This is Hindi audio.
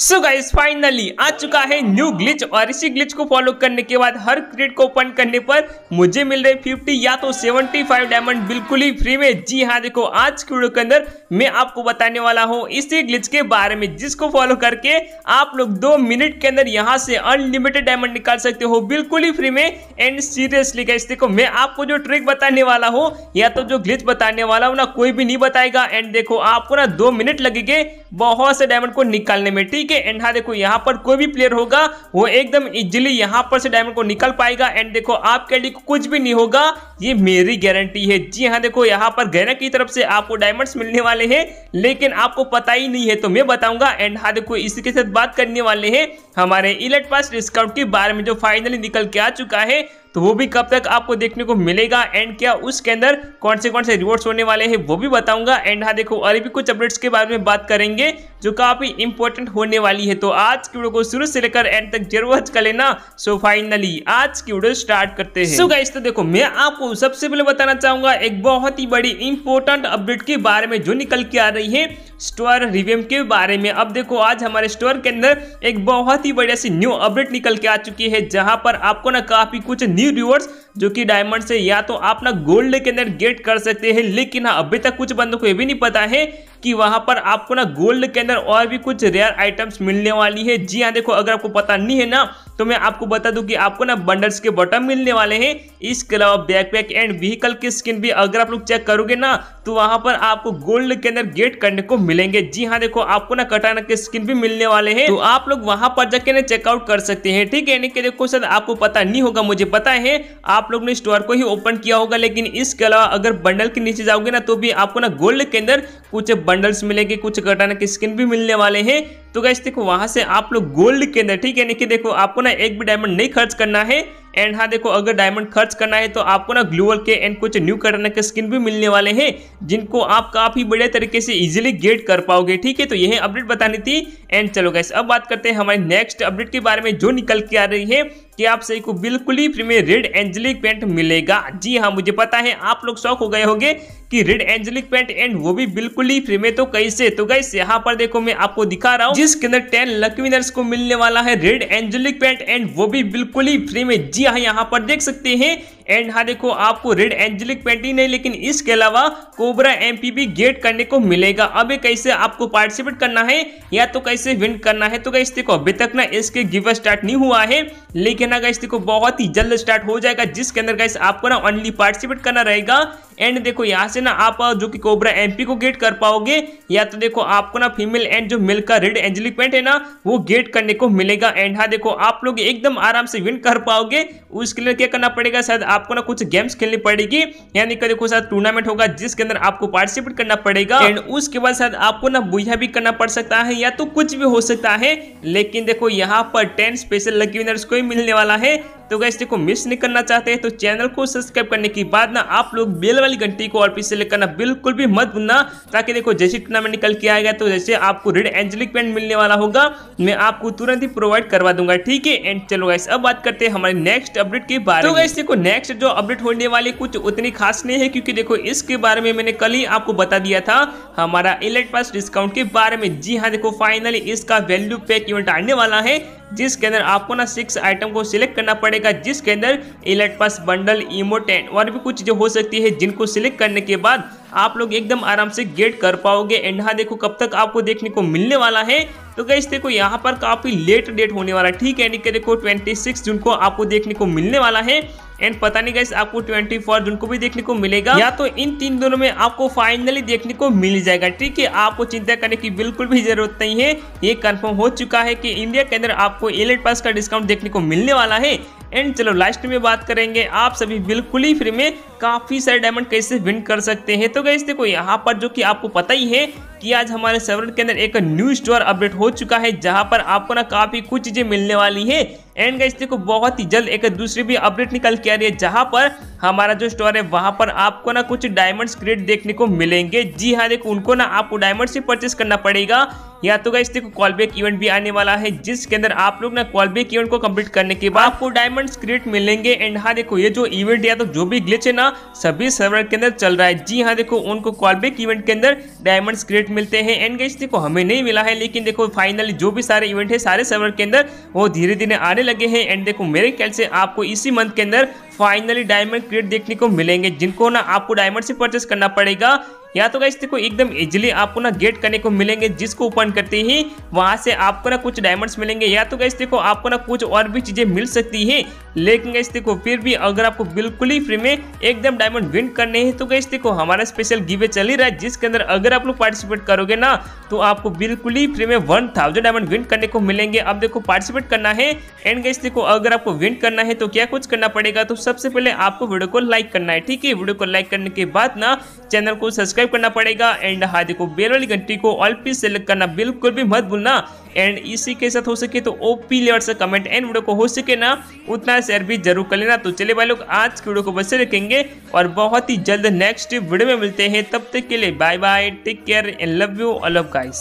सो गाइस फाइनली आ चुका है न्यू ग्लिच और इसी ग्लिच को फॉलो करने के बाद हर क्रिट को ओपन करने पर मुझे मिल रहे 50 या तो 75 डायमंड बिल्कुल ही फ्री में जी हाँ देखो आज की वीडियो के अंदर मैं आपको बताने वाला हूँ इसी ग्लिच के बारे में जिसको फॉलो करके आप लोग दो मिनट के अंदर यहाँ से अनलिमिटेड डायमंड निकाल सकते हो बिल्कुल ही फ्री में एंड सीरियसली गाइस देखो मैं आपको जो ट्रिक बताने वाला हूँ या तो जो ग्लिच बताने वाला हूँ ना कोई भी नहीं बताएगा एंड देखो आपको ना दो मिनट लगेगे बहुत से डायमंड को निकालने में ठीक ठीक है एंड हाँ देखो यहाँ पर कोई भी प्लेयर होगा वो एकदम इजिली यहाँ पर से डायमंड को निकल पाएगा एंड देखो आपके लिए कुछ भी नहीं होगा ये मेरी गारंटी है जी हाँ देखो यहाँ पर गहना की तरफ से आपको डायमंड्स मिलने वाले हैं लेकिन आपको पता ही नहीं है तो मैं बताऊंगा एंड हाँ देखो इसी के साथ बात करने वाले हैं हमारे इलेट पास डिस्काउंट के बारे में जो फाइनली निकल के आ चुका है तो वो भी कब तक आपको देखने को मिलेगा एंड क्या उसके अंदर कौन से कौन से रिवॉर्ड्स होने वाले हैं वो भी बताऊंगा एंड हाँ देखो और भी कुछ अपडेट्स के बारे में बात करेंगे जो काफ़ी इंपॉर्टेंट होने वाली है तो आज की वीडियो को शुरू से लेकर एंड तक जरूर कर लेना सो फाइनली आज की वीडियो स्टार्ट करते हैं सो गाइस तो देखो मैं आपको सबसे पहले बताना चाहूंगा एक बहुत ही बड़ी इंपॉर्टेंट अपडेट के बारे में जो निकल के आ रही है स्टोर रिवेम के बारे में अब देखो आज हमारे स्टोर के अंदर एक बहुत ही बढ़िया सी न्यू अपडेट निकल के आ चुकी है जहां पर आपको ना काफी कुछ न्यू रिवॉर्ड्स जो कि डायमंड से या तो आप ना गोल्ड के अंदर गेट कर सकते हैं लेकिन हाँ अभी तक कुछ बंदों को ये भी नहीं पता है कि वहां पर आपको ना गोल्ड के अंदर और भी कुछ रेयर आइटम्स मिलने वाली है जी हाँ देखो अगर आपको पता नहीं है ना तो मैं आपको बता दूं कि आपको ना बंडल्स के बटन मिलने वाले हैं इसके अलावा बैकपैक एंड व्हीकल की स्किन भी अगर आप लोग चेक करोगे ना तो वहां पर आपको गोल्ड के अंदर गेट करने को मिलेंगे जी हाँ देखो आपको ना कटाना के स्किन भी मिलने वाले हैं तो आप लोग वहां पर जाके ना चेकआउट कर सकते हैं ठीक है कि देखो शायद आपको पता नहीं होगा मुझे पता है आप लोग ने स्टोर को ही ओपन किया होगा लेकिन इसके अलावा अगर बंडल के नीचे जाओगे ना तो भी आपको ना गोल्ड के अंदर कुछ बंडल्स मिलेंगे कुछ कटाना के स्किन भी मिलने वाले हैं तो गैस देखो वहां से आप लोग गोल्ड के अंदर ठीक है यानी कि देखो आपको ना एक भी डायमंड नहीं खर्च करना है एंड हाँ देखो अगर डायमंड खर्च करना है तो आपको ना ग्लूअल के एंड कुछ न्यू कटाना के स्किन भी मिलने वाले हैं जिनको आप काफ़ी बढ़िया तरीके से इजिली गेट कर पाओगे ठीक है तो यही अपडेट बतानी थी एंड चलो गैस अब बात करते हैं हमारे नेक्स्ट अपडेट के बारे में जो निकल के आ रही है कि आप सही को बिल्कुल ही फ्री में रेड एंजलिक पेंट मिलेगा जी हाँ मुझे पता है आप लोग शौक हो गए होंगे कि रेड एंजलिक पेंट एंड वो भी बिल्कुल ही फ्री में तो कैसे तो गाइस यहाँ पर देखो मैं आपको दिखा रहा हूँ जिसके अंदर टेन लकविनर्स को मिलने वाला है रेड एंजलिक पेंट एंड वो भी बिल्कुल ही फ्री में जी हाँ यहाँ पर देख सकते हैं एंड हाँ देखो आपको रेड एंजलिक पेंटिंग नहीं लेकिन इसके अलावा कोबरा एमपीबी गेट करने को मिलेगा अब कैसे आपको पार्टिसिपेट करना है या तो कैसे विन करना है तो कैसे देखो अभी तक ना इसके गिव स्टार्ट नहीं हुआ है लेकिन ना कैसे देखो बहुत ही जल्द स्टार्ट हो जाएगा जिसके अंदर कैसे आपको ना ओनली पार्टिसिपेट करना रहेगा एंड देखो यहाँ से ना आप जो कि कोबरा एमपी को गेट कर पाओगे या तो देखो आपको ना फीमेल एंड जो मिल का रेड एंजलिक पेंट है ना वो गेट करने को मिलेगा एंड हाँ देखो आप लोग एकदम आराम से विन कर पाओगे उसके लिए क्या करना पड़ेगा शायद आपको ना कुछ गेम्स खेलनी पड़ेगी यानी देखो शायद टूर्नामेंट होगा जिसके अंदर आपको पार्टिसिपेट करना पड़ेगा एंड उसके बाद शायद आपको ना बुझा भी करना पड़ सकता है या तो कुछ भी हो सकता है लेकिन देखो यहाँ पर टेन स्पेशल लकी विनर्स को ही मिलने वाला है तो गैस देखो मिस नहीं करना चाहते हैं तो चैनल को सब्सक्राइब करने के बाद ना आप लोग बेल वाली घंटी को और पीछे लेकर करना बिल्कुल भी मत भूलना ताकि देखो जैसे टूर्नामेंट निकल के आएगा तो जैसे आपको रेड एंजलिक पेंट मिलने वाला होगा मैं आपको तुरंत ही प्रोवाइड करवा दूंगा ठीक है एंड चलो गैस अब बात करते हैं हमारे नेक्स्ट अपडेट के बारे तो में तो गैस देखो नेक्स्ट जो अपडेट होने वाली कुछ उतनी खास नहीं है क्योंकि देखो इसके बारे में मैंने कल ही आपको बता दिया था हमारा इलेट पास डिस्काउंट के बारे में जी हाँ देखो फाइनली इसका वैल्यू पैक इवेंट आने वाला है जिसके अंदर आपको ना सिक्स आइटम को सिलेक्ट करना पड़ेगा जिसके अंदर इलेट पास बंडल इमोटेंट और भी कुछ जो हो सकती है जिनको सिलेक्ट करने के बाद आप लोग एकदम आराम से गेट कर पाओगे एंड हाँ देखो कब तक आपको देखने को मिलने वाला है तो गई देखो यहाँ पर काफ़ी लेट डेट होने वाला है ठीक है यानी कि देखो 26 जून को आपको देखने को मिलने वाला है एंड पता नहीं गैस आपको ट्वेंटी जून को भी देखने को मिलेगा या तो इन तीन दिनों में आपको फाइनली देखने को मिल जाएगा ठीक है आपको चिंता करने की बिल्कुल भी जरूरत नहीं है ये कंफर्म हो चुका है कि इंडिया के अंदर आपको एलेट पास का डिस्काउंट देखने को मिलने वाला है एंड चलो लास्ट में बात करेंगे आप सभी बिल्कुल ही फ्री में काफी सारे डायमंड कैसे विन कर सकते हैं तो गैस देखो यहाँ पर जो कि आपको पता ही है कि आज हमारे सर्वर के अंदर एक न्यू स्टोर अपडेट हो चुका है जहाँ पर आपको ना काफी कुछ चीजें मिलने वाली है एंड गाइस देखो बहुत ही जल्द एक दूसरी भी अपडेट निकल के आ रही है जहां पर हमारा जो स्टोर है वहां पर आपको ना कुछ डायमंड्स क्रेट देखने को मिलेंगे जी हाँ देखो उनको ना आपको डायमंड ही परचेस करना पड़ेगा या तो गाइस देखो कॉल बैक इवेंट भी आने वाला है जिसके अंदर आप लोग ना कॉल बैक इवेंट को कंप्लीट करने के बाद आपको डायमंड क्रिएट मिलेंगे एंड हाँ देखो ये जो इवेंट या तो जो भी ग्लिच है ना सभी सर्वर के अंदर चल रहा है जी हाँ देखो उनको कॉल बैक इवेंट के अंदर डायमंड क्रिएट मिलते हैं एंड गाइस देखो हमें नहीं मिला है लेकिन देखो फाइनली जो भी सारे इवेंट है सारे सर्वर के अंदर वो धीरे धीरे आने लगे हैं एंड देखो मेरे ख्याल से आपको इसी मंथ के अंदर फाइनली डायमंड क्रिएट देखने को मिलेंगे जिनको ना आपको डायमंड से परचेस करना पड़ेगा या तो देखो एकदम इजिली आपको ना गेट करने को मिलेंगे जिसको ओपन करते ही वहां से आपको ना कुछ डायमंड्स मिलेंगे या तो गाइस देखो आपको ना कुछ और भी चीजें मिल सकती है लेकिन गाइस देखो फिर भी अगर आपको बिल्कुल ही फ्री में एकदम डायमंड विन करने हैं तो गाइस देखो हमारा स्पेशल गिवे चल ही रहा है जिसके अंदर अगर आप लोग पार्टिसिपेट करोगे ना तो आपको बिल्कुल ही फ्री में वन थाउजेंड डायमंड विन करने को मिलेंगे अब देखो पार्टिसिपेट करना है एंड गैस देखो अगर आपको विन करना है तो क्या कुछ करना पड़ेगा तो सबसे पहले आपको वीडियो को लाइक करना है ठीक है वीडियो को लाइक करने के बाद ना चैनल को सब्सक्राइब सब्सक्राइब करना पड़ेगा एंड हाँ देखो बेल वाली घंटी को ऑल पी सेलेक्ट करना बिल्कुल भी मत भूलना एंड इसी के साथ हो सके तो ओपी लेवल से कमेंट एंड वीडियो को हो सके ना उतना शेयर भी जरूर कर लेना तो चलिए भाई लोग आज की वीडियो को बस रखेंगे और बहुत ही जल्द नेक्स्ट वीडियो में मिलते हैं तब तक के लिए bye bye take care and love you all of guys